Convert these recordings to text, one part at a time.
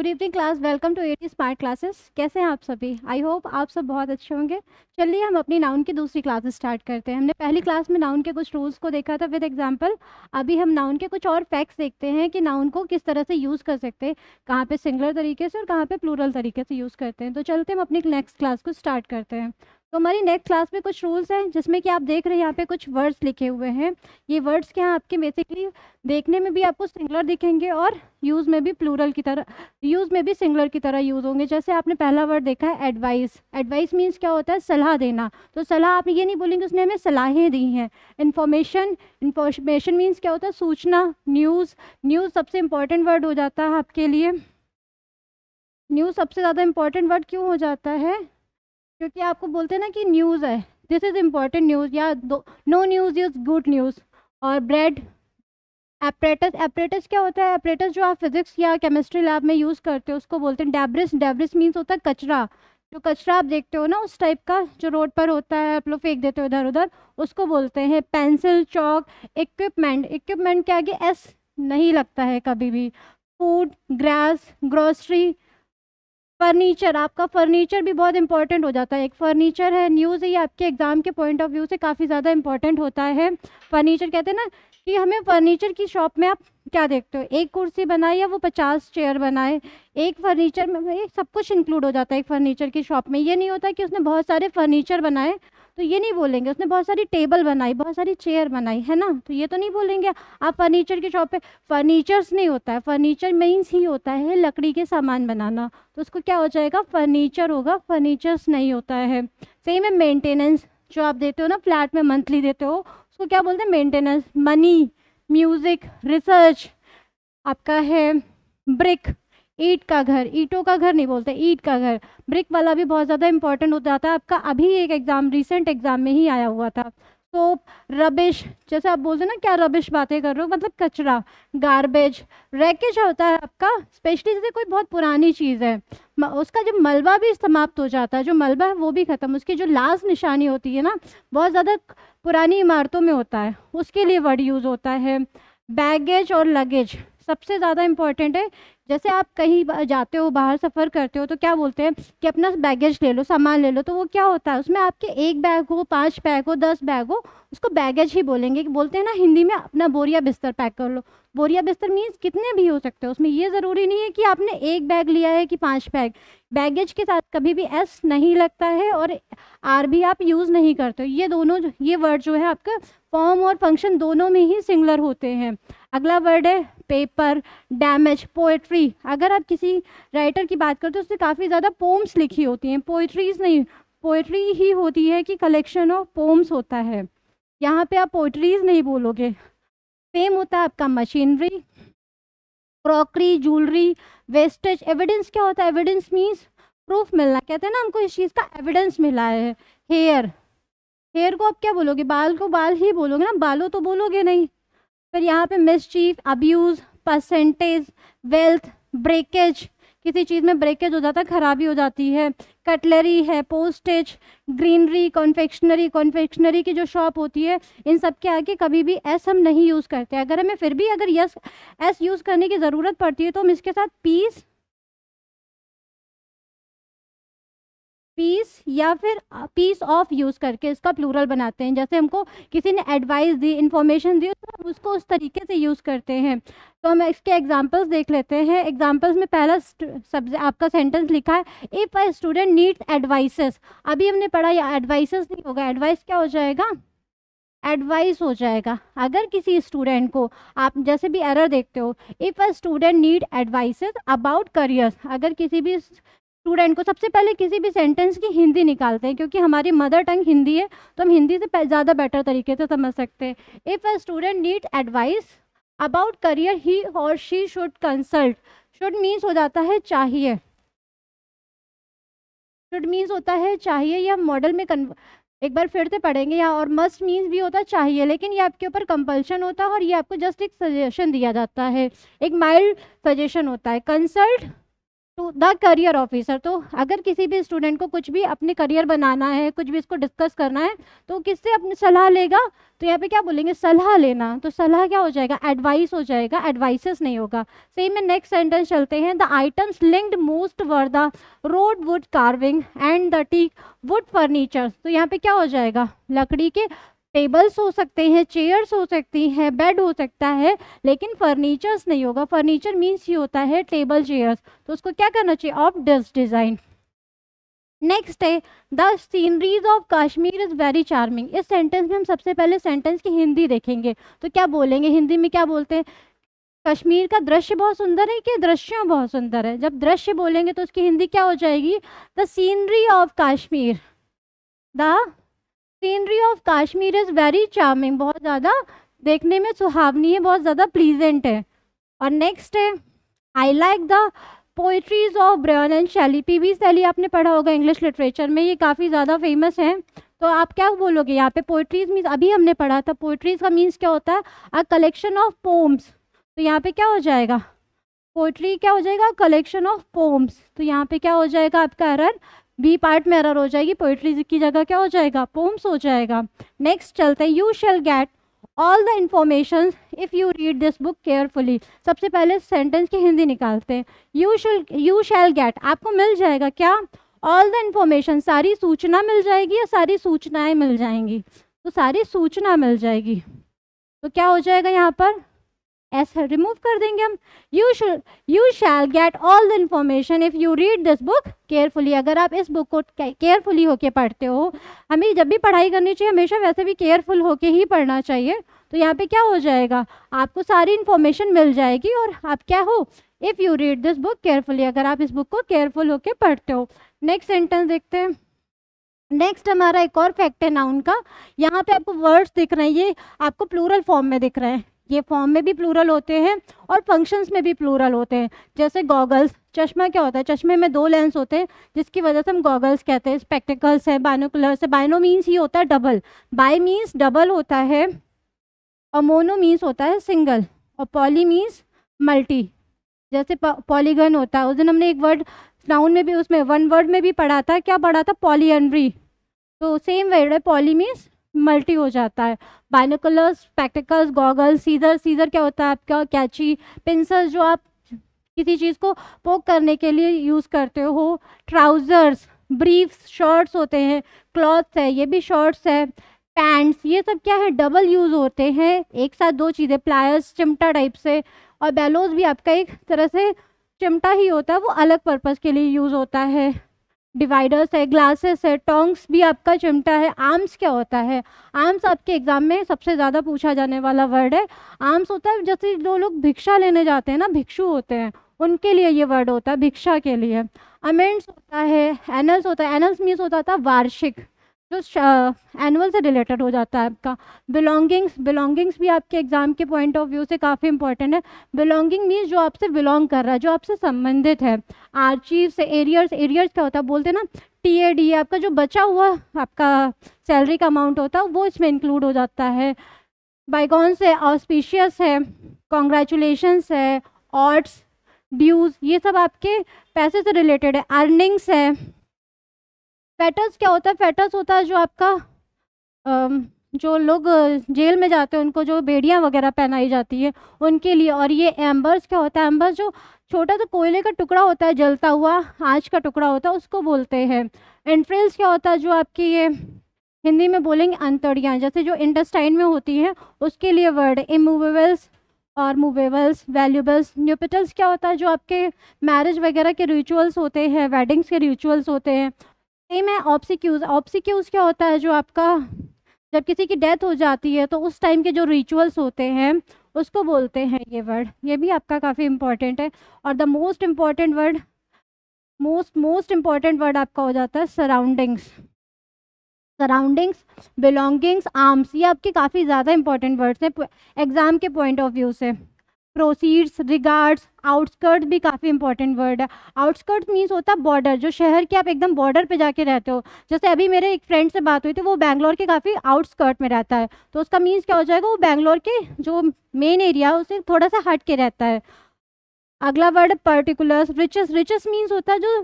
good evening class welcome to AT smart classes कैसे हैं आप सभी आई होप आप सब बहुत अच्छे होंगे चलिए हम अपनी नाउन की दूसरी क्लास स्टार्ट करते हैं हमने पहली क्लास में नाउन के कुछ रूल्स को देखा था विद एग्जांपल अभी हम नाउन के कुछ और फैक्ट्स देखते हैं कि नाउन को किस तरह से यूज़ कर सकते हैं कहाँ पे सिंगलर तरीके से और कहाँ पर प्लूरल तरीके से यूज़ करते हैं तो चलते हम अपनी नेक्स्ट क्लास को स्टार्ट करते हैं तो हमारी नेक्स्ट क्लास में कुछ रूल्स हैं जिसमें कि आप देख रहे हैं यहाँ पे कुछ वर्ड्स लिखे हुए हैं ये वर्ड्स क्या हैं आपके बेसिकली देखने में भी आपको सिंगलर दिखेंगे और यूज़ में भी प्लूरल की तरह यूज़ में भी सिंगलर की तरह यूज़ होंगे जैसे आपने पहला वर्ड देखा है एडवाइस एडवाइस मीन्स क्या होता है सलाह देना तो सलाह आप ये नहीं बोलेंगे उसने हमें सलाहें दी हैं इन्फॉर्मेशन इन्फॉर्मेशन मीन्स क्या होता है सूचना न्यूज़ न्यूज़ सबसे इम्पॉर्टेंट वर्ड हो जाता है आपके लिए न्यूज़ सबसे ज़्यादा इम्पॉर्टेंट वर्ड क्यों हो जाता है क्योंकि आपको बोलते हैं ना कि न्यूज़ है दिस इज़ इम्पॉर्टेंट न्यूज़ या no news is good news और ब्रेड एपरेटस एपरेटस क्या होता है एपरेटस जो आप फिजिक्स या केमिस्ट्री लैब में यूज़ करते हो उसको बोलते हैं डेब्रिस डेब्रिस मीन्स होता है कचरा जो कचरा आप देखते हो ना उस टाइप का जो रोड पर होता है आप लोग फेंक देते हो इधर उधर उसको बोलते हैं पेंसिल चौक इक्विपमेंट इक्विपमेंट के आगे एस नहीं लगता है कभी भी फूड ग्रास ग्रोसरी फर्नीचर आपका फर्नीचर भी बहुत इंपॉर्टेंट हो जाता है एक फर्नीचर है न्यूज़ ये आपके एग्ज़ाम के पॉइंट ऑफ व्यू से काफ़ी ज़्यादा इंपॉर्टेंट होता है फर्नीचर कहते हैं ना कि हमें फर्नीचर की शॉप में आप क्या देखते हो एक कुर्सी बनाए या वो पचास चेयर बनाए एक फर्नीचर में सब कुछ इंक्लूड हो जाता है एक फर्नीचर की शॉप में ये नहीं होता कि उसने बहुत सारे फर्नीचर बनाए तो ये नहीं बोलेंगे उसने बहुत सारी टेबल बनाई बहुत सारी चेयर बनाई है ना तो ये तो नहीं बोलेंगे आप फर्नीचर की शॉप पे फर्नीचर्स नहीं होता है फर्नीचर मीन्स ही होता है लकड़ी के सामान बनाना तो उसको क्या हो जाएगा फर्नीचर होगा फर्नीचर्स नहीं होता है सेम है मेंटेनेंस जो आप देते हो ना फ्लैट में मंथली देते हो उसको क्या बोलते हैं मेंटेनेंस मनी म्यूज़िक रिसर्च आपका है ब्रिक ईट का घर ईटों का घर नहीं बोलते ईट का घर ब्रिक वाला भी बहुत ज़्यादा इंपॉर्टेंट हो जाता है आपका अभी एक एग्ज़ाम रिसेंट एग्ज़ाम में ही आया हुआ था सोप रबिश जैसे आप बोलते ना क्या रबिश बातें कर रहे हो मतलब कचरा गार्बेज रैकेज होता है आपका स्पेशली जैसे कोई बहुत पुरानी चीज़ है उसका जो मलबा भी समाप्त हो जाता है जो मलबा है वो भी ख़त्म उसकी जो लाज निशानी होती है ना बहुत ज़्यादा पुरानी इमारतों में होता है उसके लिए वर्ड यूज़ होता है बैगेज और लगेज सबसे ज़्यादा इम्पॉर्टेंट है जैसे आप कहीं जाते हो बाहर सफ़र करते हो तो क्या बोलते हैं कि अपना बैगेज ले लो सामान ले लो तो वो क्या होता है उसमें आपके एक बैग हो पाँच बैग हो दस बैग हो उसको बैगेज ही बोलेंगे बोलते हैं ना हिंदी में अपना बोरिया बिस्तर पैक कर लो बोरिया बिस्तर मीन्स कितने भी हो सकते हैं उसमें ये ज़रूरी नहीं है कि आपने एक बैग लिया है कि पाँच बैग बैगेज के साथ कभी भी एस नहीं लगता है और आर भी आप यूज़ नहीं करते ये दोनों ये वर्ड जो है आपका फॉर्म और फंक्शन दोनों में ही सिंगलर होते हैं अगला वर्ड है पेपर डैमेज पोएट्री अगर आप किसी राइटर की बात करते हो उसने काफ़ी ज़्यादा पोम्स लिखी होती हैं पोइट्रीज़ नहीं पोइट्री ही होती है कि कलेक्शन ऑफ पोम्स होता है यहाँ पे आप पोइट्रीज़ नहीं बोलोगे फेम होता है आपका machinery crockery jewellery wastage evidence क्या होता है एविडेंस मीन्स प्रूफ मिलना कहते हैं ना हमको इस चीज़ का एविडेंस मिला है हेयर हेयर को आप क्या बोलोगे बाल को बाल ही बोलोगे ना बालों तो बोलोगे नहीं फिर यहाँ पे mischief abuse percentage wealth breakage किसी चीज़ में ब्रेकेज हो जाता है खराबी हो जाती है कटलरी है पोस्टेज ग्रीनरी कॉन्फेक्शनरी कॉन्फेक्शनरी की जो शॉप होती है इन सब के आगे कभी भी एस हम नहीं यूज़ करते अगर हमें फिर भी अगर यस एस यूज़ करने की ज़रूरत पड़ती है तो हम इसके साथ पीस पीस या फिर पीस ऑफ यूज़ करके इसका प्लूरल बनाते हैं जैसे हमको किसी ने एडवाइस दी इन्फॉर्मेशन दी तो हम उसको उस तरीके से यूज़ करते हैं तो हम इसके एग्जांपल्स देख लेते हैं एग्जांपल्स में पहला सब्जेक्ट आपका सेंटेंस लिखा है if I student needs advices अभी हमने पढ़ा या एडवाइसेस नहीं होगा एडवाइस क्या हो जाएगा एडवाइस हो जाएगा अगर किसी स्टूडेंट को आप जैसे भी एरर देखते हो if a student need advices about career अगर किसी भी स्टूडेंट को सबसे पहले किसी भी सेंटेंस की हिंदी निकालते हैं क्योंकि हमारी मदर टंग हिंदी है तो हम हिंदी से ज़्यादा बेटर तरीके से समझ सकते हैं if a student need advice about career ही और she should consult should means हो जाता है चाहिए शुड मीन्स होता है चाहिए या मॉडल में कन्व एक बार फिर से पढ़ेंगे या और मस्ट मीन्स भी होता चाहिए लेकिन ये आपके ऊपर कंपल्शन होता है और ये आपको जस्ट एक सजेशन दिया जाता है एक माइल्ड सजेशन होता है consult to the career officer तो अगर किसी भी स्टूडेंट को कुछ भी अपने करियर बनाना है कुछ भी इसको डिस्कस करना है तो किससे अपनी सलाह लेगा तो यहाँ पे क्या बोलेंगे सलाह लेना तो सलाह क्या हो जाएगा एडवाइस हो जाएगा एडवाइसेस नहीं होगा सेम में नेक्स्ट सेंटेंस चलते हैं the items linked most were the road wood carving and the teak wood furniture तो यहाँ पे क्या हो जाएगा लकड़ी के टेबल्स हो सकते हैं चेयर्स हो सकती हैं बेड हो सकता है लेकिन फर्नीचर्स नहीं होगा फर्नीचर मीन्स ही होता है टेबल चेयर्स तो उसको क्या करना चाहिए ऑफ डस्ट डिज़ाइन नेक्स्ट है the sceneries of Kashmir is very charming इस सेंटेंस में हम सबसे पहले सेंटेंस की हिंदी देखेंगे तो क्या बोलेंगे हिंदी में क्या बोलते हैं कश्मीर का दृश्य बहुत सुंदर है कि दृश्य बहुत सुंदर है जब दृश्य बोलेंगे तो उसकी हिंदी क्या हो जाएगी the scenery of Kashmir the scenery of Kashmir is very charming बहुत ज़्यादा देखने में सुहावनी है बहुत ज़्यादा प्लीजेंट है और नेक्स्ट है I like the poetries of Byron and Shelley P B Shelley आपने पढ़ा होगा इंग्लिश लिटरेचर में ये काफ़ी ज़्यादा फेमस है तो आप क्या बोलोगे यहाँ पे पोइट्रीज मीन्स अभी हमने पढ़ा था पोइट्रीज का मीन्स क्या होता है अ कलेक्शन ऑफ पोम्स तो यहाँ पे क्या हो जाएगा पोइट्री क्या हो जाएगा कलेक्शन ऑफ पोम्स तो यहाँ पे क्या हो जाएगा आपका अरन बी पार्ट में हो जाएगी पोइट्री की जगह क्या हो जाएगा पोम्स हो जाएगा नेक्स्ट चलते हैं you shall get all the information if you read this book carefully सबसे पहले सेंटेंस की हिंदी निकालते हैं you shall you shall get आपको मिल जाएगा क्या ऑल द इन्फॉर्मेशन सारी सूचना मिल जाएगी या सारी सूचनाएं मिल जाएंगी तो सारी सूचना मिल जाएगी तो क्या हो जाएगा यहाँ पर एस रिमूव कर देंगे हम you should you shall get all the information if you read this book carefully अगर आप इस बुक को केयरफुली होके पढ़ते हो हमें जब भी पढ़ाई करनी चाहिए हमेशा वैसे भी केयरफुल होके ही पढ़ना चाहिए तो यहाँ पे क्या हो जाएगा आपको सारी इन्फॉर्मेशन मिल जाएगी और आप क्या हो if you read this book carefully अगर आप इस बुक को केयरफुल होके पढ़ते हो नेक्स्ट सेंटेंस देखते हैं नेक्स्ट हमारा एक और फैक्ट है नाउन का यहाँ पे आपको वर्ड्स दिख रहे हैं ये आपको प्लूरल फॉर्म में दिख रहे हैं ये फॉर्म में भी प्लूरल होते हैं और फंक्शंस में भी प्लूरल होते हैं जैसे गॉगल्स चश्मा क्या होता है चश्मे में दो लेंस होते हैं जिसकी वजह से हम गॉगल्स कहते हैं स्पेक्टिकल्स है बायनोकुलर्स है बायनो मीन्स ही होता है डबल बाई मीन्स डबल होता है और मोनो मीन्स होता है सिंगल और पॉली मीन्स मल्टी जैसे पॉलीगन होता है उस दिन हमने एक वर्ड नाउन में भी उसमें वन वर्ड में भी पढ़ा था क्या पढ़ा था पॉलीएनड्री तो सेम वर्ड है पॉली मीन्स मल्टी हो जाता है binoculars spectacles goggles scissor scissor क्या होता है आपका कैची पेंसिल जो आप किसी चीज़ को पोक करने के लिए यूज़ करते हो ट्राउज़र्स ब्रीफ्स शर्ट्स होते हैं क्लॉथ्स है ये भी शर्ट्स है पैंट्स ये सब क्या है डबल यूज़ होते हैं एक साथ दो चीज़ें प्लायर्स चिमटा टाइप से और बैलोज भी आपका एक तरह से चिमटा ही होता है वो अलग पर्पज़ के लिए यूज़ होता है डिवाइडर्स है ग्लासेस है टोंग्स भी आपका चिमटा है आर्म्स क्या होता है आर्म्स आपके एग्जाम में सबसे ज़्यादा पूछा जाने वाला वर्ड है आर्म्स होता है जैसे जो लोग भिक्षा लेने जाते हैं ना भिक्षु होते हैं उनके लिए ये वर्ड होता है भिक्षा के लिए अमेंट्स होता है एनल्स होता है एनल्स मीन्स होता था वार्षिक जो तो एनुअल से रिलेटेड हो जाता है आपका बिलोंगिंग्स बिलोंगिंग्स भी आपके एग्ज़ाम के पॉइंट ऑफ व्यू से काफ़ी इंपॉर्टेंट है बिलोंगिंग मीन्स जो आपसे बिलोंग कर रहा है जो आपसे संबंधित है आर्चीव से एरियर्स एरियर्स क्या होता है बोलते ना टी ए डी आपका जो बचा हुआ आपका सैलरी का अमाउंट होता है वो इसमें इंक्लूड हो जाता है बाइगॉन से ऑस्पिशियस है कॉन्ग्रेचुलेशंस है ऑर्ड्स ड्यूज़ ये सब आपके पैसे से रिलेटेड है अर्निंग्स है फैटस क्या होता है फैटस होता है जो आपका जो लोग जेल में जाते हैं उनको जो बेड़ियाँ वगैरह पहनाई जाती है उनके लिए और ये एम्बर्स क्या होता है एम्बर्स जो छोटा सा तो कोयले का टुकड़ा होता है जलता हुआ आँच का टुकड़ा होता है उसको बोलते हैं एंट्रेल्स क्या होता है जो आपकी ये हिंदी में बोलेंगे अंतड़ियाँ जैसे जो इंडस्टाइन में होती हैं उसके लिए वर्ड इमूवेबल्स और मूवेबल्स वैल्यूबल्स न्यूपिटल्स क्या होता है जो आपके मैरिज वगैरह के रिचुअल्स होते हैं वेडिंग्स के रिचुअल्स होते हैं सेम है ऑप्सिक्यूज ऑप्सिक्यूज क्या होता है जो आपका जब किसी की डेथ हो जाती है तो उस टाइम के जो रिचुअल्स होते हैं उसको बोलते हैं ये वर्ड ये भी आपका काफ़ी इम्पॉर्टेंट है और the most important word most most important word आपका हो जाता है सराउंडिंग्स सराउंडिंग्स बिलोंगिंग्स आर्म्स ये आपके काफ़ी ज़्यादा इंपॉर्टेंट वर्ड्स हैं एग्ज़ाम के पॉइंट ऑफ व्यू से प्रोसीड्स रिगार्ड्स आउटस्कर्ट भी काफ़ी इंपॉर्टेंट वर्ड है आउटस्कर्ट मीन्स होता है बॉर्डर जो शहर के आप एकदम बॉर्डर पे जाके रहते हो जैसे अभी मेरे एक फ्रेंड से बात हुई थी वो बैंगलोर के काफ़ी आउटस्कर्ट में रहता है तो उसका मीन्स क्या हो जाएगा वो बैंगलोर के जो मेन एरिया है उसे थोड़ा सा हट के रहता है अगला word particulars riches riches means होता है जो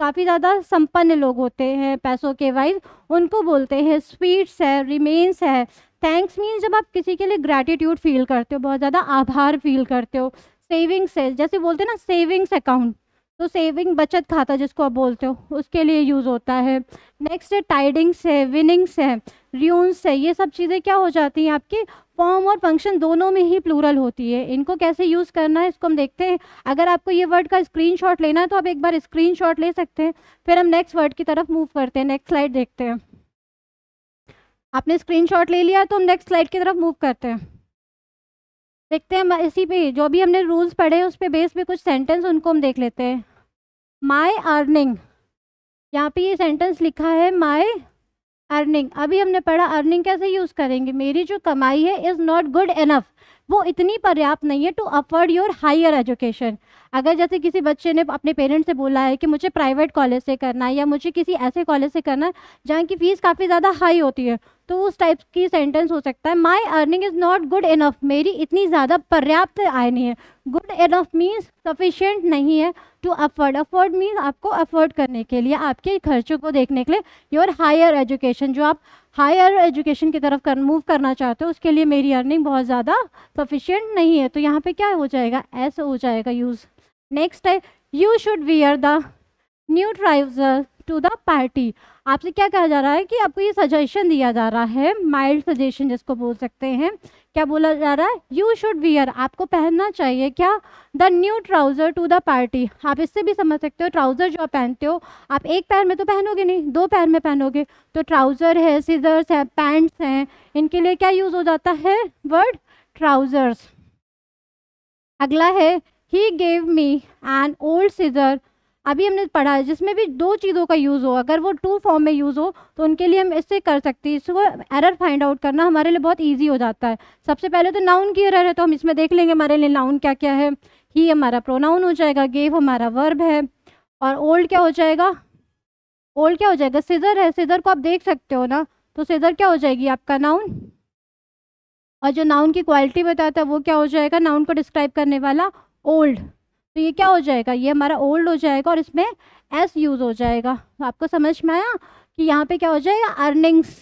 काफ़ी ज़्यादा संपन्न लोग होते हैं पैसों के वाइज उनको बोलते हैं स्वीट्स है रिमेन्स है थैंक्स मीन्स जब आप किसी के लिए ग्रैटिट्यूड फील करते हो बहुत ज़्यादा आभार फील करते हो सेविंग्स से जैसे बोलते हैं ना सेविंग्स अकाउंट तो सेविंग बचत खाता जिसको आप बोलते हो उसके लिए यूज़ होता है नेक्स्ट टाइडिंग्स है विनिंग्स है रियूंस है ये सब चीज़ें क्या हो जाती हैं आपकी फॉर्म और फंक्शन दोनों में ही प्लूरल होती है इनको कैसे यूज़ करना है इसको हम देखते हैं अगर आपको ये वर्ड का स्क्रीन लेना है तो आप एक बार स्क्रीन ले सकते हैं फिर हम नेक्स्ट वर्ड की तरफ मूव करते हैं नेक्स्ट स्लाइड देखते हैं आपने स्क्रीनशॉट ले लिया तो हम नेक्स्ट स्लाइड की तरफ मूव करते हैं देखते हैं इसी पे जो भी हमने रूल्स पढ़े उस पर बेस पे कुछ सेंटेंस उनको हम देख लेते हैं माई अर्निंग यहाँ पे ये सेंटेंस लिखा है माई अर्निंग अभी हमने पढ़ा अर्निंग कैसे यूज़ करेंगे मेरी जो कमाई है इज़ नॉट गुड इनफ वो इतनी पर्याप्त नहीं है to afford your higher education अगर जैसे किसी बच्चे ने अपने पेरेंट्स से बोला है कि मुझे प्राइवेट कॉलेज से करना है या मुझे किसी ऐसे कॉलेज से करना है जहाँ की फ़ीस काफ़ी ज़्यादा हाई होती है तो उस टाइप की सेंटेंस हो सकता है my earning is not good enough मेरी इतनी ज़्यादा पर्याप्त आय नहीं है गुड इनफ मीन्स सफिशेंट नहीं है टू अफोर्ड अफोर्ड मीन्स आपको अफोर्ड करने के लिए आपके खर्चों को देखने के लिए योर हायर एजुकेशन जो आप हायर एजुकेशन की तरफ कर मूव करना चाहते हो उसके लिए मेरी अर्निंग बहुत ज़्यादा सफिशेंट नहीं है तो यहाँ पे क्या हो जाएगा ऐसा हो जाएगा यूज़ नेक्स्ट है you should wear the new trouser to the party आपसे क्या कहा जा रहा है कि आपको ये सजेशन दिया जा रहा है माइल्ड सजेशन जिसको बोल सकते हैं क्या बोला जा रहा है यू शुड वियर आपको पहनना चाहिए क्या the new trouser to the party आप इससे भी समझ सकते हो ट्राउज़र जो आप पहनते हो आप एक पैर में तो पहनोगे नहीं दो पैर में पहनोगे तो ट्राउज़र है सीजर्स है पैंट्स हैं इनके लिए क्या यूज़ हो जाता है वर्ड ट्राउज़र्स अगला है he gave me an old scissor अभी हमने पढ़ा है जिसमें भी दो चीज़ों का यूज़ हो अगर वो टू फॉर्म में यूज़ हो तो उनके लिए हम इससे कर सकते हैं इसको एरर फाइंड आउट करना हमारे लिए बहुत ईजी हो जाता है सबसे पहले तो नाउन की एरर है तो हम इसमें देख लेंगे हमारे लिए नाउन क्या क्या है ही हमारा प्रोनाउन हो जाएगा गेव हमारा वर्ब है और ओल्ड क्या हो जाएगा ओल्ड क्या हो जाएगा सीजर है सीजर को आप देख सकते हो ना तो सीजर क्या हो जाएगी आपका नाउन और जो नाउन की क्वालिटी बताता है वो क्या हो जाएगा नाउन को डिस्क्राइब करने वाला ओल्ड तो ये क्या हो जाएगा ये हमारा ओल्ड हो जाएगा और इसमें एस यूज़ हो जाएगा तो आपको समझ में आया कि यहाँ पे क्या हो जाएगा अर्निंग्स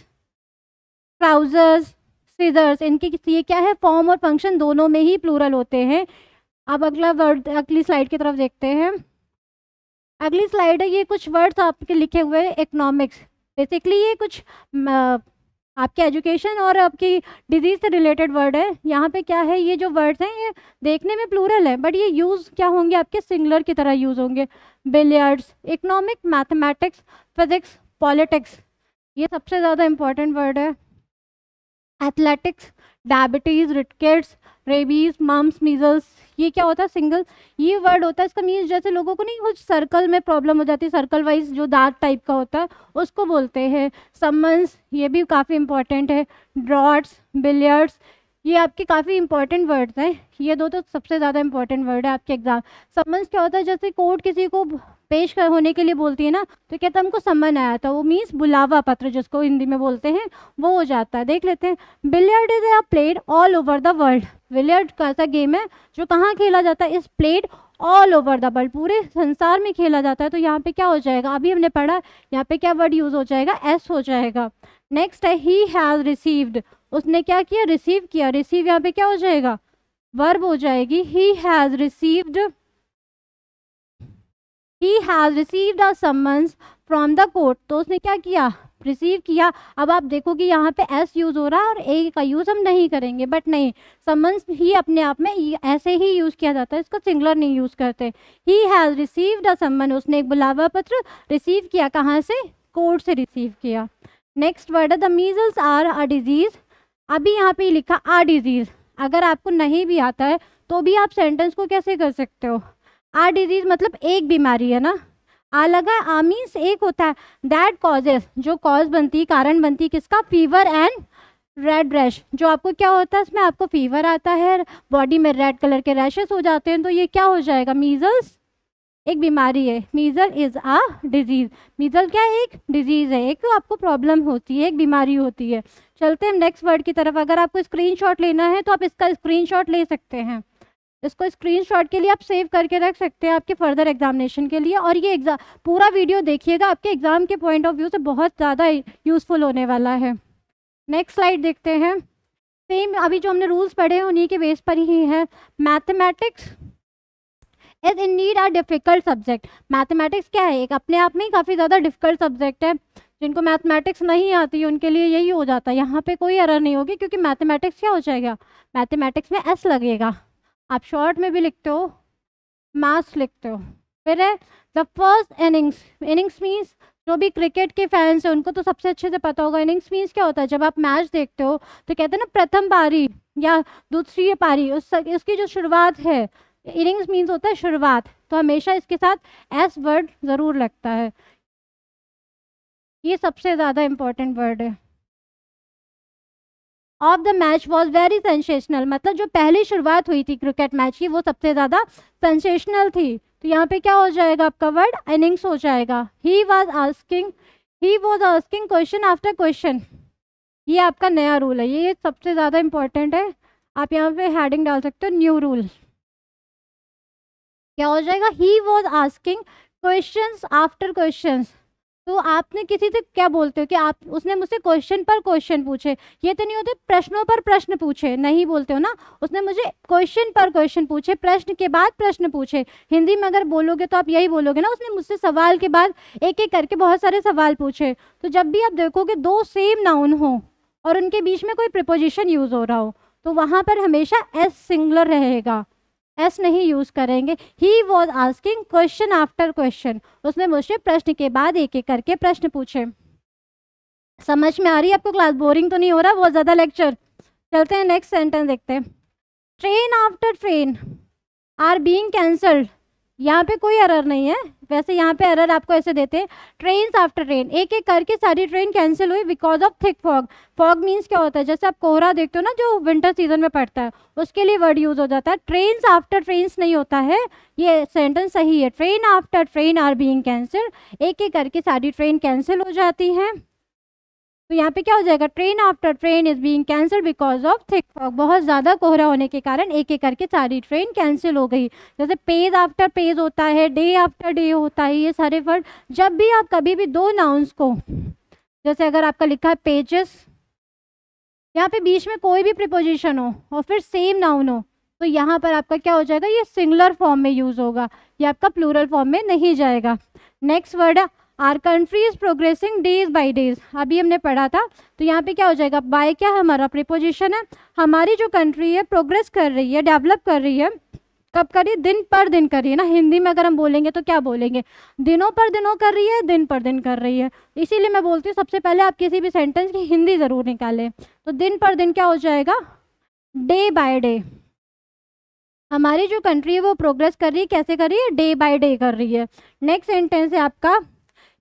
ट्राउजर्स सीजर्स इनके ये क्या है फॉर्म और फंक्शन दोनों में ही प्लूरल होते हैं अब अगला वर्ड अगली स्लाइड की तरफ देखते हैं अगली स्लाइड है ये कुछ वर्ड्स आपके लिखे हुए इकनॉमिक्स इकोनॉमिक्स बेसिकली ये कुछ आपके एजुकेशन और आपकी डिजीज़ से रिलेटेड वर्ड है यहाँ पे क्या है ये जो वर्ड्स हैं ये देखने में प्लूरल है बट ये यूज़ क्या होंगे आपके सिंगुलर की तरह यूज़ होंगे billiards economic mathematics physics politics ये सबसे ज़्यादा इम्पॉर्टेंट वर्ड है athletics diabetes rickets rabies mumps measles ये क्या होता है सिंगल ये वर्ड होता है इसका मीन्स जैसे लोगों को नहीं कुछ सर्कल में प्रॉब्लम हो जाती है सर्कल वाइज जो दाग टाइप का होता है उसको बोलते हैं समन्स ये भी काफ़ी इंपॉर्टेंट है ड्रॉट्स बिलियर्ड्स ये आपके काफ़ी इंपॉर्टेंट वर्ड्स हैं ये दो तो सबसे ज़्यादा इंपॉर्टेंट वर्ड है आपके एग्जाम समन्स क्या होता है जैसे कोर्ट किसी को पेश कर होने के लिए बोलती है ना तो कहता हमको समन आया था वो मीन्स बुलावा पत्र जिसको हिंदी में बोलते हैं वो हो जाता है देख लेते हैं billiard is a played all over the world billiard का ऐसा गेम है जो कहाँ खेला जाता है is played all over the world पूरे संसार में खेला जाता है तो यहाँ पे क्या हो जाएगा अभी हमने पढ़ा यहाँ पे क्या वर्ड यूज़ हो जाएगा एस हो जाएगा नेक्स्ट है ही हैज़ रिसीव्ड उसने क्या किया रिसीव किया रिसीव यहाँ पे क्या हो जाएगा वर्ब हो जाएगी he has received he has received a summons from the court तो उसने क्या किया रिसीव किया अब आप देखोगे यहाँ पे एस यूज़ हो रहा है और ए का यूज़ हम नहीं करेंगे बट नहीं समन्स ही अपने आप में ऐसे ही यूज़ किया जाता है इसका सिंगलर नहीं यूज़ करते ही हैज़ रिसीव्ड अ समन उसने एक बुलावा पत्र रिसीव किया कहाँ से कोर्ट से रिसीव किया नेक्स्ट वर्ड है the measles are a disease अभी यहाँ पे लिखा आ डिजीज़ अगर आपको नहीं भी आता है तो भी आप सेंटेंस को कैसे कर सकते हो आ डिजीज मतलब एक बीमारी है ना आ लगा आ मीन्स एक होता है दैट कॉजेज जो कॉज बनती है कारण बनती है किसका फीवर एंड रेड रैश जो आपको क्या होता है इसमें आपको फीवर आता है बॉडी में रेड कलर के रैशेस हो जाते हैं तो ये क्या हो जाएगा मीजल्स एक बीमारी है मीजल इज़ आ डिजीज़ मीजल क्या है एक डिजीज़ है एक आपको प्रॉब्लम होती है एक बीमारी होती है चलते हैं नेक्स्ट वर्ड की तरफ अगर आपको स्क्रीनशॉट लेना है तो आप इसका स्क्रीनशॉट ले सकते हैं इसको स्क्रीनशॉट के लिए आप सेव करके रख सकते हैं आपके फर्दर एग्जामिनेशन के लिए और ये एग्जाम पूरा वीडियो देखिएगा आपके एग्ज़ाम के पॉइंट ऑफ व्यू से बहुत ज़्यादा यूज़फुल होने वाला है नेक्स्ट स्लाइड देखते हैं सेम अभी जो हमने रूल्स पढ़े हैं उन्हीं के बेस पर ही है mathematics is in need are difficult subject mathematics क्या है एक अपने आप में ही काफ़ी ज़्यादा डिफ़िकल्ट सब्जेक्ट है जिनको मैथमेटिक्स नहीं आती उनके लिए यही हो जाता है यहाँ पे कोई एरर नहीं होगी क्योंकि मैथमेटिक्स क्या हो जाएगा मैथमेटिक्स में एस लगेगा आप शॉर्ट में भी लिखते हो मास लिखते हो फिर है the first innings innings means जो भी क्रिकेट के फैंस हैं उनको तो सबसे अच्छे से पता होगा इनिंग्स मीन्स क्या होता है जब आप मैच देखते हो तो कहते हैं ना प्रथम पारी या दूसरी पारी उस उसकी जो शुरुआत है इनिंग्स मीन्स होता है शुरुआत तो हमेशा इसके साथ एस वर्ड ज़रूर लगता है ये सबसे ज़्यादा इम्पोर्टेंट वर्ड है of the match was very sensational मतलब जो पहली शुरुआत हुई थी क्रिकेट मैच की वो सबसे ज़्यादा सेंसेशनल थी तो यहाँ पे क्या हो जाएगा आपका वर्ड इनिंग्स हो जाएगा he was asking he was asking question after question ये आपका नया रूल है ये सबसे ज़्यादा इंपॉर्टेंट है आप यहाँ पे हेडिंग डाल सकते हो न्यू रूल क्या हो जाएगा he was asking question after question तो आपने किसी से क्या बोलते हो कि आप उसने मुझसे क्वेश्चन पर क्वेश्चन पूछे ये तो नहीं होते प्रश्नों पर प्रश्न पूछे नहीं बोलते हो ना उसने मुझे क्वेश्चन पर क्वेश्चन पूछे प्रश्न के बाद प्रश्न पूछे हिंदी में अगर बोलोगे तो आप यही बोलोगे ना उसने मुझसे सवाल के बाद एक एक करके बहुत सारे सवाल पूछे तो जब भी आप देखोगे दो सेम नाउन हो और उनके बीच में कोई प्रपोजिशन यूज़ हो रहा हो तो वहाँ पर हमेशा एस सिंगुलर रहेगा एस नहीं यूज करेंगे he was asking question after question उसने मुझसे प्रश्न के बाद एक एक करके प्रश्न पूछे समझ में आ रही है आपको क्लास बोरिंग तो नहीं हो रहा बहुत ज़्यादा लेक्चर चलते हैं नेक्स्ट सेंटेंस देखते हैं train after train are being cancelled यहाँ पे कोई अरर नहीं है वैसे यहाँ पे एरर आपको ऐसे देते ट्रेन आफ्टर ट्रेन एक एक करके सारी ट्रेन कैंसिल हुई because of thick fog fog means क्या होता है जैसे आप कोहरा देखते हो ना जो विंटर सीजन में पड़ता है उसके लिए वर्ड यूज़ हो जाता है ट्रेन आफ्टर ट्रेन नहीं होता है ये सेंटेंस सही है train after train are being cancel एक एक करके सारी ट्रेन कैंसिल हो जाती है तो यहाँ पे क्या हो जाएगा train after train is being cancel because of thick fog बहुत ज़्यादा कोहरा होने के कारण एक एक करके सारी ट्रेन कैंसिल हो गई जैसे पेज आफ्टर पेज होता है डे आफ्टर डे होता है ये सारे वर्ड जब भी आप कभी भी दो नाउंस को जैसे अगर आपका लिखा है पेजेस यहाँ पे बीच में कोई भी प्रिपोजिशन हो और फिर सेम नाउन हो तो यहाँ पर आपका क्या हो जाएगा ये सिंगुलर फॉर्म में यूज़ होगा ये आपका प्लूरल फॉर्म में नहीं जाएगा नेक्स्ट वर्ड है our country is progressing days by days अभी हमने पढ़ा था तो यहाँ पे क्या हो जाएगा बाय क्या हमारा प्रिपोजिशन है हमारी जो कंट्री है प्रोग्रेस कर रही है डेवलप कर रही है कब करिए दिन पर दिन करिए ना हिंदी में अगर हम बोलेंगे तो क्या बोलेंगे दिनों पर दिनों कर रही है दिन पर दिन कर रही है इसीलिए मैं बोलती हूँ सबसे पहले आप किसी भी सेंटेंस की हिंदी ज़रूर निकालें तो दिन पर दिन क्या हो जाएगा डे बाय डे हमारी जो कंट्री है वो प्रोग्रेस कर रही है कैसे कर रही है डे बाय डे कर रही है नेक्स्ट सेंटेंस है आपका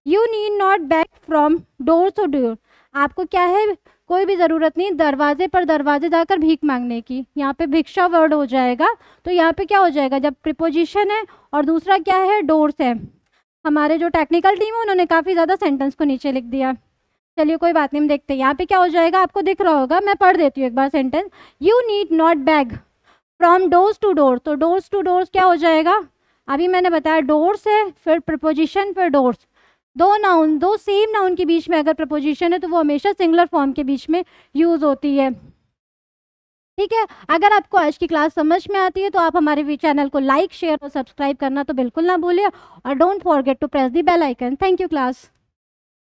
you need not back from door to door आपको क्या है कोई भी ज़रूरत नहीं दरवाजे पर दरवाजे जाकर भीख मांगने की यहाँ पे भिक्षा वर्ड हो जाएगा तो यहाँ पे क्या हो जाएगा जब प्रिपोजिशन है और दूसरा क्या है डोर्स है हमारे जो टेक्निकल टीम है उन्होंने काफ़ी ज़्यादा सेंटेंस को नीचे लिख दिया चलिए कोई बात नहीं हम देखते यहाँ पे क्या हो जाएगा आपको दिख रहा होगा मैं पढ़ देती हूँ एक बार sentence you need not beg from doors to door तो डोर्स टू डोर्स क्या हो जाएगा अभी मैंने बताया डोर्स है फिर प्रपोजिशन फिर डोर्स दो नाउन दो सेम नाउन के बीच में अगर प्रपोजिशन है तो वो हमेशा सिंगुलर फॉर्म के बीच में यूज़ होती है ठीक है अगर आपको आज की क्लास समझ में आती है तो आप हमारे चैनल को लाइक शेयर और सब्सक्राइब करना तो बिल्कुल ना भूलें और don't forget to press the bell icon thank you class